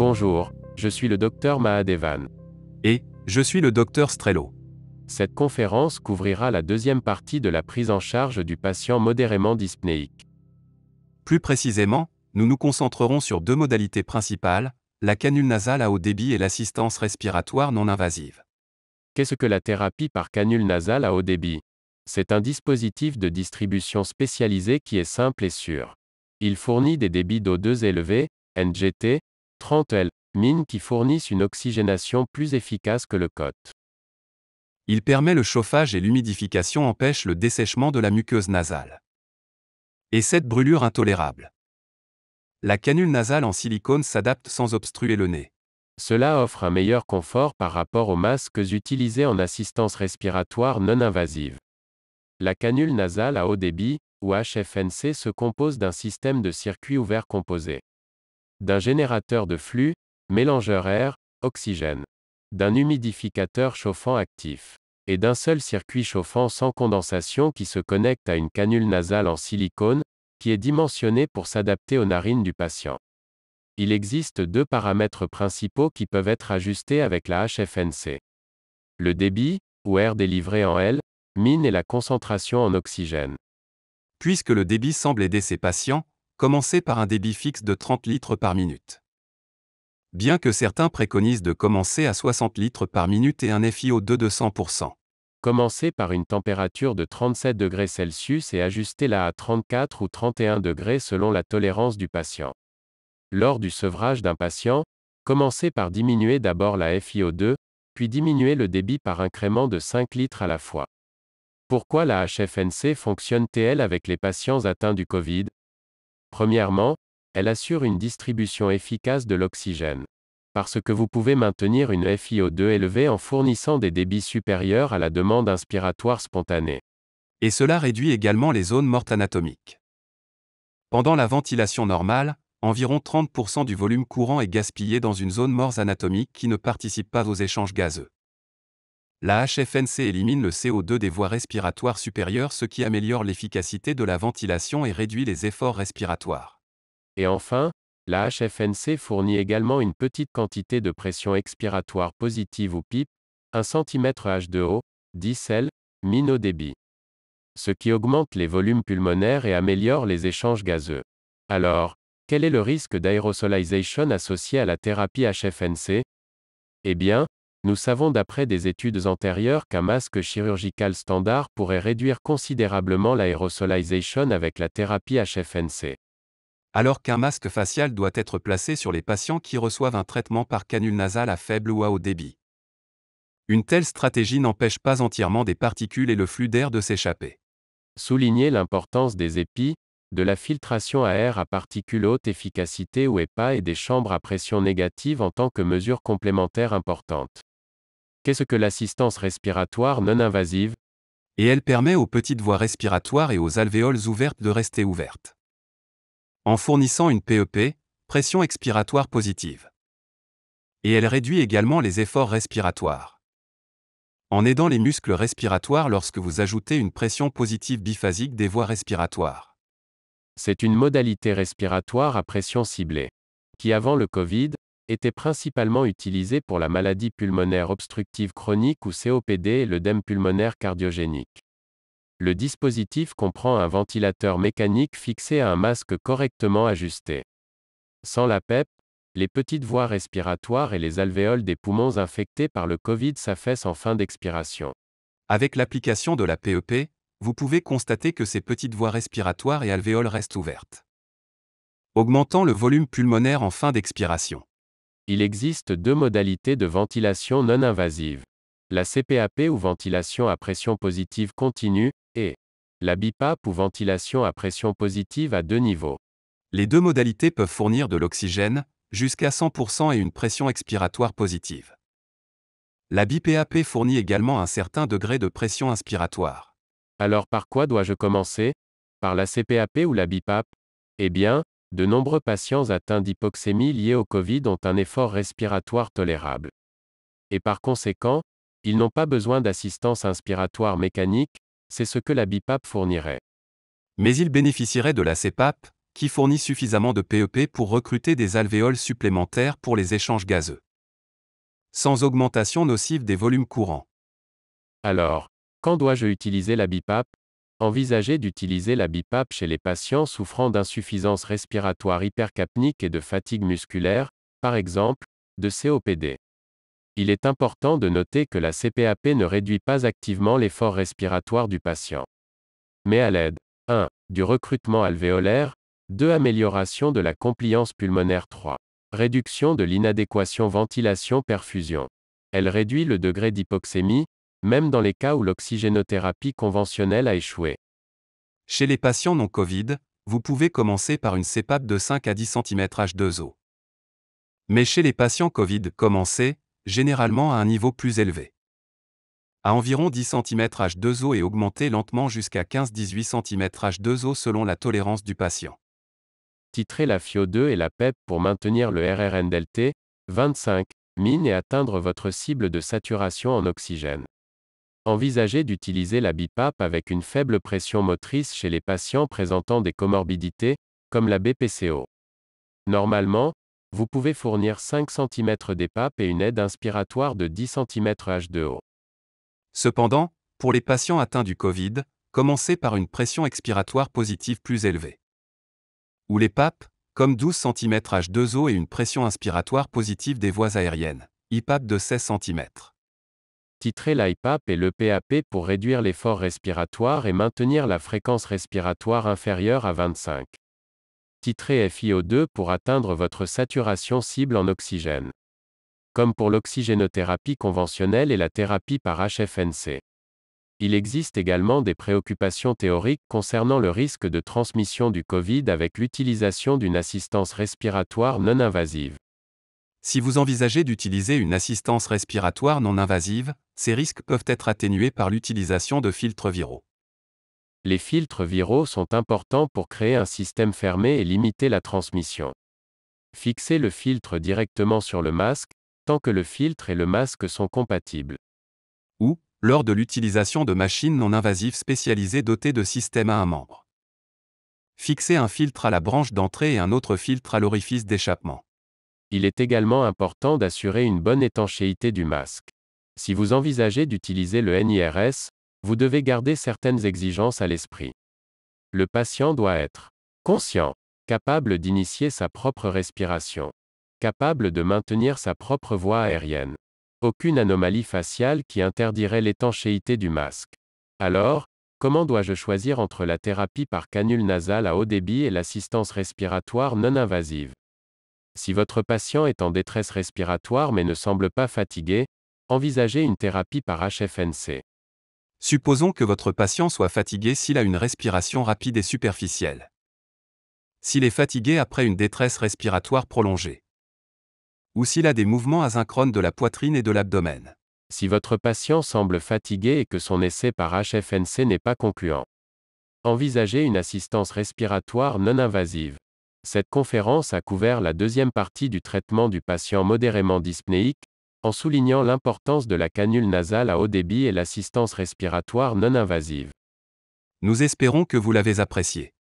Bonjour, je suis le docteur Mahadevan. Et, je suis le docteur Strello. Cette conférence couvrira la deuxième partie de la prise en charge du patient modérément dyspnéique. Plus précisément, nous nous concentrerons sur deux modalités principales, la canule nasale à haut débit et l'assistance respiratoire non invasive. Qu'est-ce que la thérapie par canule nasale à haut débit C'est un dispositif de distribution spécialisé qui est simple et sûr. Il fournit des débits d'eau 2 élevés, NGT, 30 L, mine qui fournissent une oxygénation plus efficace que le cote. Il permet le chauffage et l'humidification empêche le dessèchement de la muqueuse nasale. Et cette brûlure intolérable. La canule nasale en silicone s'adapte sans obstruer le nez. Cela offre un meilleur confort par rapport aux masques utilisés en assistance respiratoire non invasive. La canule nasale à haut débit, ou HFNC, se compose d'un système de circuit ouvert composé d'un générateur de flux, mélangeur air, oxygène, d'un humidificateur chauffant actif, et d'un seul circuit chauffant sans condensation qui se connecte à une canule nasale en silicone, qui est dimensionnée pour s'adapter aux narines du patient. Il existe deux paramètres principaux qui peuvent être ajustés avec la HFNC. Le débit, ou air délivré en L, mine et la concentration en oxygène. Puisque le débit semble aider ces patients, Commencez par un débit fixe de 30 litres par minute. Bien que certains préconisent de commencer à 60 litres par minute et un FiO2 de 100%. Commencez par une température de 37 degrés Celsius et ajustez-la à 34 ou 31 degrés selon la tolérance du patient. Lors du sevrage d'un patient, commencez par diminuer d'abord la FiO2, puis diminuer le débit par incrément de 5 litres à la fois. Pourquoi la HFNC fonctionne-t-elle avec les patients atteints du Covid Premièrement, elle assure une distribution efficace de l'oxygène. Parce que vous pouvez maintenir une FiO2 élevée en fournissant des débits supérieurs à la demande inspiratoire spontanée. Et cela réduit également les zones mortes anatomiques. Pendant la ventilation normale, environ 30% du volume courant est gaspillé dans une zone morte anatomique qui ne participe pas aux échanges gazeux la HFNC élimine le CO2 des voies respiratoires supérieures ce qui améliore l'efficacité de la ventilation et réduit les efforts respiratoires. Et enfin, la HFNC fournit également une petite quantité de pression expiratoire positive ou PIP, 1 cm H2O, 10 L, min débit. Ce qui augmente les volumes pulmonaires et améliore les échanges gazeux. Alors, quel est le risque d'aérosolisation associé à la thérapie HFNC Eh bien, nous savons d'après des études antérieures qu'un masque chirurgical standard pourrait réduire considérablement l'aérosolisation avec la thérapie HFNC. Alors qu'un masque facial doit être placé sur les patients qui reçoivent un traitement par canule nasale à faible ou à haut débit. Une telle stratégie n'empêche pas entièrement des particules et le flux d'air de s'échapper. Souligner l'importance des épis, de la filtration à air à particules haute efficacité ou EPA et des chambres à pression négative en tant que mesure complémentaire importantes. Qu'est-ce que l'assistance respiratoire non invasive Et elle permet aux petites voies respiratoires et aux alvéoles ouvertes de rester ouvertes. En fournissant une PEP, e pression expiratoire positive. Et elle réduit également les efforts respiratoires. En aidant les muscles respiratoires lorsque vous ajoutez une pression positive biphasique des voies respiratoires. C'est une modalité respiratoire à pression ciblée qui avant le Covid, était principalement utilisé pour la maladie pulmonaire obstructive chronique ou COPD et l'œdème e pulmonaire cardiogénique. Le dispositif comprend un ventilateur mécanique fixé à un masque correctement ajusté. Sans la PEP, les petites voies respiratoires et les alvéoles des poumons infectés par le Covid s'affaissent en fin d'expiration. Avec l'application de la PEP, e vous pouvez constater que ces petites voies respiratoires et alvéoles restent ouvertes, augmentant le volume pulmonaire en fin d'expiration. Il existe deux modalités de ventilation non invasive. La CPAP ou ventilation à pression positive continue, et la BIPAP ou ventilation à pression positive à deux niveaux. Les deux modalités peuvent fournir de l'oxygène, jusqu'à 100% et une pression expiratoire positive. La BIPAP fournit également un certain degré de pression inspiratoire. Alors par quoi dois-je commencer Par la CPAP ou la BIPAP Eh bien, de nombreux patients atteints d'hypoxémie liée au Covid ont un effort respiratoire tolérable. Et par conséquent, ils n'ont pas besoin d'assistance inspiratoire mécanique, c'est ce que la BIPAP fournirait. Mais ils bénéficieraient de la CEPAP, qui fournit suffisamment de PEP e pour recruter des alvéoles supplémentaires pour les échanges gazeux. Sans augmentation nocive des volumes courants. Alors, quand dois-je utiliser la BIPAP Envisager d'utiliser la BIPAP chez les patients souffrant d'insuffisance respiratoire hypercapnique et de fatigue musculaire, par exemple, de COPD. Il est important de noter que la CPAP ne réduit pas activement l'effort respiratoire du patient. Mais à l'aide 1. du recrutement alvéolaire, 2. amélioration de la compliance pulmonaire 3. réduction de l'inadéquation ventilation-perfusion. Elle réduit le degré d'hypoxémie, même dans les cas où l'oxygénothérapie conventionnelle a échoué. Chez les patients non Covid, vous pouvez commencer par une CEPAP de 5 à 10 cm H2O. Mais chez les patients Covid, commencez, généralement à un niveau plus élevé. À environ 10 cm H2O et augmentez lentement jusqu'à 15-18 cm H2O selon la tolérance du patient. Titrez la FIO2 et la PEP e pour maintenir le RRN 25 mine et atteindre votre cible de saturation en oxygène. Envisagez d'utiliser la BIPAP avec une faible pression motrice chez les patients présentant des comorbidités, comme la BPCO. Normalement, vous pouvez fournir 5 cm d'EPAP et une aide inspiratoire de 10 cm H2O. Cependant, pour les patients atteints du Covid, commencez par une pression expiratoire positive plus élevée. Ou les PAP, comme 12 cm H2O et une pression inspiratoire positive des voies aériennes, IPAP de 16 cm. Titrez l'IPAP et le PAP pour réduire l'effort respiratoire et maintenir la fréquence respiratoire inférieure à 25. Titrez FiO2 pour atteindre votre saturation cible en oxygène. Comme pour l'oxygénothérapie conventionnelle et la thérapie par HFNC. Il existe également des préoccupations théoriques concernant le risque de transmission du Covid avec l'utilisation d'une assistance respiratoire non invasive. Si vous envisagez d'utiliser une assistance respiratoire non invasive, ces risques peuvent être atténués par l'utilisation de filtres viraux. Les filtres viraux sont importants pour créer un système fermé et limiter la transmission. Fixez le filtre directement sur le masque, tant que le filtre et le masque sont compatibles. Ou, lors de l'utilisation de machines non invasives spécialisées dotées de systèmes à un membre. Fixez un filtre à la branche d'entrée et un autre filtre à l'orifice d'échappement. Il est également important d'assurer une bonne étanchéité du masque. Si vous envisagez d'utiliser le NIRS, vous devez garder certaines exigences à l'esprit. Le patient doit être conscient, capable d'initier sa propre respiration, capable de maintenir sa propre voie aérienne. Aucune anomalie faciale qui interdirait l'étanchéité du masque. Alors, comment dois-je choisir entre la thérapie par canule nasale à haut débit et l'assistance respiratoire non invasive si votre patient est en détresse respiratoire mais ne semble pas fatigué, envisagez une thérapie par HFNC. Supposons que votre patient soit fatigué s'il a une respiration rapide et superficielle. S'il est fatigué après une détresse respiratoire prolongée. Ou s'il a des mouvements asynchrones de la poitrine et de l'abdomen. Si votre patient semble fatigué et que son essai par HFNC n'est pas concluant. Envisagez une assistance respiratoire non invasive. Cette conférence a couvert la deuxième partie du traitement du patient modérément dyspnéique, en soulignant l'importance de la canule nasale à haut débit et l'assistance respiratoire non invasive. Nous espérons que vous l'avez appréciée.